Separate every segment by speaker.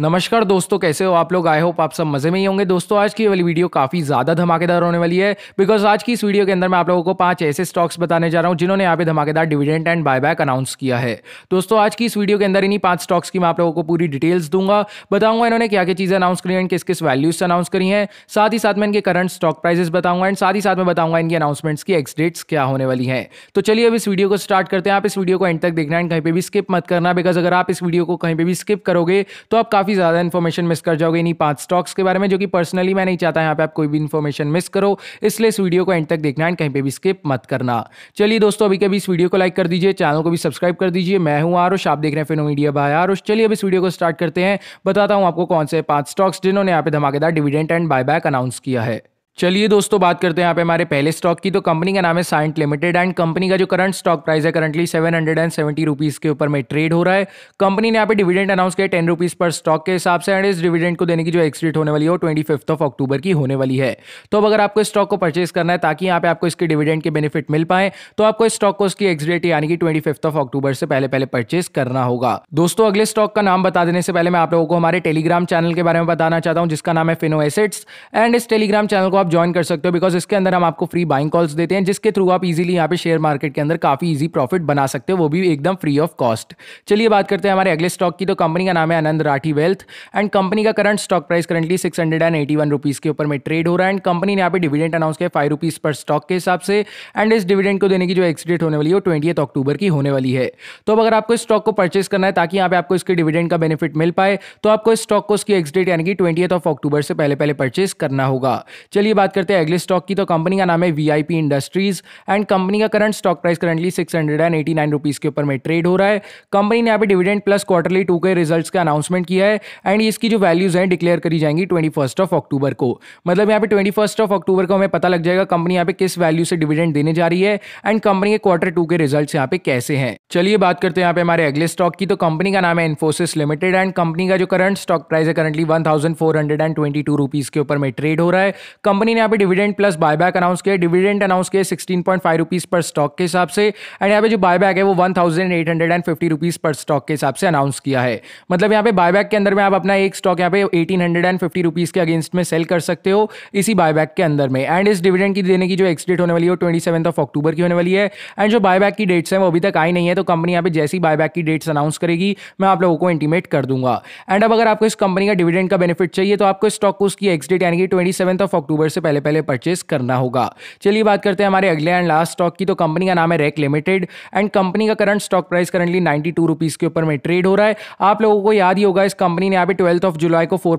Speaker 1: नमस्कार दोस्तों कैसे हो आप लोग आई होप आप सब मजे में ही होंगे दोस्तों आज की वाली वीडियो काफी ज्यादा धमाकेदार होने वाली है बिकॉज आज की इस वीडियो के अंदर मैं आप लोगों को पांच ऐसे स्टॉक्स बताने जा रहा हूं जिन्होंने यहाँ पे धमाकेदार डिविडेंड एंड बायबैक अनाउंस किया है दोस्तों आज की इस वीडियो के अंदर इन्हीं पांच स्टॉक्स की मैं आप लोगों को पूरी डिटेल्स दूंगा बताऊंगा इन्होंने क्या क्या चीजें अनाउंस करी है किस किस वैल्यूज अनाउंस करी है साथ ही साथ में इनके करंट स्टॉक प्राइजेस बताऊंगा एंड साथ ही साथ में बताऊंगा इनकी अनाउंसमेंट्स की एक्सडेट्स क्या होने वाली है तो चलिए अब इस वीडियो को स्टार्ट करते हैं आप इस वीडियो को एंड तक देखना एंड कहीं पर भी स्किप मत करना बिकॉज अगर आप इस वीडियो को कहीं पर भी स्किप करोगे तो आप काफ़ी ज़्यादा इन्फॉर्मेशन मिस कर जाओगे इन्हीं पांच स्टॉक्स के बारे में जो कि पर्सनली मैं नहीं चाहता यहाँ पे आप कोई भी इन्फॉर्मेशन मिस करो इसलिए इस वीडियो को एंड तक देखना एंड कहीं पर भी स्किप मत करना चलिए दोस्तों अभी कभी इस वीडियो को लाइक कर दीजिए चैनल को भी सब्सक्राइब कर दीजिए मैं हूँ आरुष आप देख रहे हैं फिनो मीडिया बाय आरुष चलिए अब इस वीडियो को स्टार्ट करते हैं बताता हूँ आपको कौन से पाँच स्टॉक्स जिन्होंने यहाँ पे धमाकेदार डिविडेंट एंड बाय अनाउंस किया है चलिए दोस्तों बात करते हैं यहाँ पे हमारे पहले स्टॉक की तो कंपनी का नाम है साइंट लिमिटेड एंड कंपनी का जो करंट स्टॉक प्राइस है currently seven hundred and seventy rupees के ऊपर में ट्रेड हो रहा है कंपनी ने यहाँ पे डिविडेंड अनाउंस किया टेन रुपीज़ पर स्टॉक के हिसाब से एंड इस डिविडेंड को देने की जो एक्सडेट होने वाली है वो ट्वेंटी फिफ्थ ऑफ अक्टूबर की होने वाली है तो अब अगर आपको इस स्टॉक को परचेस करना है ताकि यहाँ पे आपको इसके डिविडेंड के बेनिफिट मिल पाए तो आपको इस स्टॉक को उसकी एक्सडेट यानी कि ट्वेंटी फिफ्थ ऑफ अक्टूबर से पहले पहले परचेस करना होगा दोस्तों अगले स्टॉक का नाम बता देने से पहले मैं आप लोगों को हमारे टेलीग्राम चैनल के बारे में बताना चाहता हूँ जिसका नाम है फिनो एसेट्स एंड इस टेलीग्राम चैनल को आप ज्वाइन कर सकते हो बिकॉज इसके अंदर हम आपको फ्री बाइंग कॉल्स देते हैं जिसके थ्रू आप इजीली यहाँ पे शेयर मार्केट के अंदर काफ़ी ईजी प्रॉफिट बना सकते हो वो भी एकदम फ्री ऑफ कॉस्ट चलिए बात करते हैं हमारे अगले स्टॉक की तो कंपनी का नाम है Anand Rathi wealth and company का current stock price currently six hundred and eighty one rupees के ऊपर में ट्रेड हो रहा है एंड कंपनी ने यहाँ पे डिविडेंड अनाउंस किया फाइव रुपीज़ पर स्टॉक के हिसाब से एंड इस डिविडेंड को देने की जो एक्सडेट होने वाली है वो ट्वेंटी अक्टूबर की होने वाली है तो अब अगर आपको इस स्टॉक को परचेस करना है ताकि यहाँ पे आपको इसके डिविडेंड का बेनिफिट मिल पाए तो आपको इस स्टॉक को उसकी एक्सडेट यानी कि ट्वेंटी ऑफ अक्टूबर से पहले पहले परचेस करना होगा चलिए बात करते हैं अगले स्टॉक की तो कंपनी का नाम है V I P industries and company का current stock price currently six hundred and eighty nine rupees के ऊपर में ट्रेड हो रहा है कंपनी ने यहाँ पे डिविडेंड प्लस क्वार्टरली टू के रिजल्ट्स का अनाउंसमेंट किया है एंड इसकी जो वैल्यूज हैं डिक्लेयर करी जाएंगी ट्वेंटी फर्स्ट ऑफ अक्टूबर को मतलब यहाँ पे ट्वेंटी फर्स्ट ऑफ अक्टूबर को हमें पता लग जाएगा कंपनी यहाँ पे किस वैल्यू से डिविडेंड देने जा रही है एंड कंपनी के क्वार्टर टू के रिजल्ट यहाँ पे कैसे हैं चलिए बात करते हैं यहाँ पे हमारे अगले स्टॉक की तो कंपनी का नाम है इन्फोसिस लिमिटेड एंड कंपनी का जो करंट स्टॉक प्राइस है currently one thousand four hundred and twenty two rupees के ऊपर में ट्रेड हो रहा है कंपनी कंपनी ने यहाँ पे डिविडेंड प्लस बायबैक अनाउंस किया डिविडेंड अनाउंस किया सिक्सटीन पॉइंट फाइव रुपीज़ पर स्टॉक के हिसाब से एंड यहाँ पे जो बायबैक है वो one thousand eight hundred and fifty rupees पर स्टॉक के हिसाब से अनाउंस किया है मतलब यहाँ पे बायबैक के अंदर में आप अपना एक स्टॉक यहाँ पे eighteen hundred and fifty rupees के अगेंस्ट में सेल कर सकते हो इसी बायबैक के अंदर में एंड इस डिविडेंड की देने की जो एक्सडेट होने वाली है वो ट्वेंटी सेवन ऑफ अक्टूबर की होने वाली है एंड जो बायबैक की डेट्स हैं वो अभी तक आई नहीं है तो कंपनी यहाँ पे जैसी बायबैक की डेट्स अनाउंस करेगी मैं आप लोगों को इंटीमेट कर दूंगा एंड अब अगर आपको इस कंपनी का डिविडेंड का बेनिफिट चाहिए तो आपको स्टॉक को उसकी एक्सडेट यानी कि ट्वेंटी सेवन ऑफ अक्टूबर से पहले पहले परचेस करना होगा चलिए बात करते हैं हमारे अगले एंड लास्ट स्टॉक की तो कंपनी का नाम है रेक लिमिटेड एंड कंपनी का current stock price currently ninety two के ऊपर में ट्रेड हो रहा है आप लोगों को याद ही होगा इस कंपनी ने यहाँ पे ट्वेल्थ ऑफ जुलाई को फोर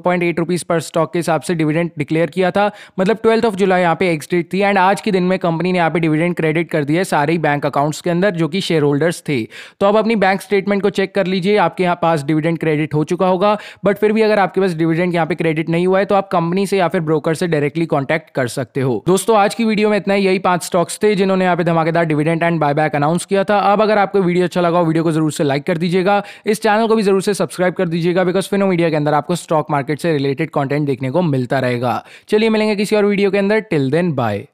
Speaker 1: पर स्टॉक के हिसाब से डिविडेंड डिक्लेयर किया था मतलब ट्वेल्थ ऑफ जुलाई यहाँ पे एक्सडेट थी एंड आज के दिन में कंपनी ने यहाँ पे डिविडेंड क्रेडिट कर दिया सारे बैंक अकाउंट्स के अंदर जो कि शेयर होल्डर्स थे तो अब अपनी बैंक स्टेटमेंट को चेक कर लीजिए आपके यहाँ पास डिविडेंड क्रेडिट हो चुका होगा बट फिर भी अगर आपके पास डिविडेंड यहाँ पे क्रेडिट नहीं हुआ है तो आप कंपनी से या फिर ब्रोकर से डायरेक्टली कॉन्टैक्ट कॉन्टैक्ट कर सकते हो दोस्तों आज की वीडियो में इतना ही यही पांच स्टॉक्स थे जिन्होंने यहाँ पे धमाकेदार डिविडेंड एंड बायबैक अनाउंस किया था अब अगर आपको वीडियो अच्छा लगा हो वीडियो को जरूर से लाइक कर दीजिएगा इस चैनल को भी जरूर से सब्सक्राइब कर दीजिएगा बिकॉज फिनो मीडिया के अंदर आपको स्टॉक मार्केट से रिलेटेड कॉन्टेंट देखने को मिलता रहेगा चलिए मिलेंगे किसी और वीडियो के अंदर टिल देन बाय